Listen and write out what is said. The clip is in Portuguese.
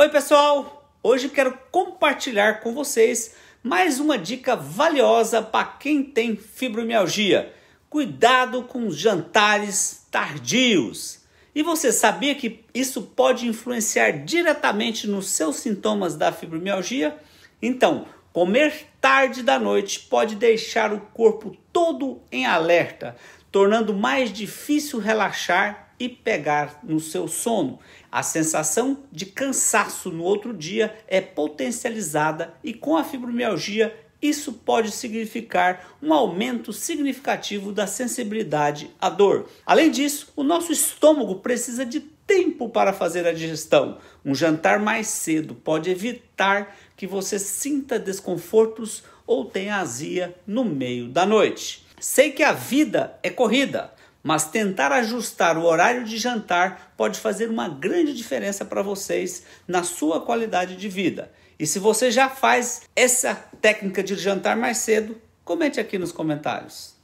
Oi, pessoal! Hoje quero compartilhar com vocês mais uma dica valiosa para quem tem fibromialgia. Cuidado com os jantares tardios. E você sabia que isso pode influenciar diretamente nos seus sintomas da fibromialgia? Então, comer tarde da noite pode deixar o corpo todo em alerta, tornando mais difícil relaxar e pegar no seu sono. A sensação de cansaço no outro dia é potencializada e com a fibromialgia isso pode significar um aumento significativo da sensibilidade à dor. Além disso, o nosso estômago precisa de tempo para fazer a digestão. Um jantar mais cedo pode evitar que você sinta desconfortos ou tenha azia no meio da noite. Sei que a vida é corrida, mas tentar ajustar o horário de jantar pode fazer uma grande diferença para vocês na sua qualidade de vida. E se você já faz essa técnica de jantar mais cedo, comente aqui nos comentários.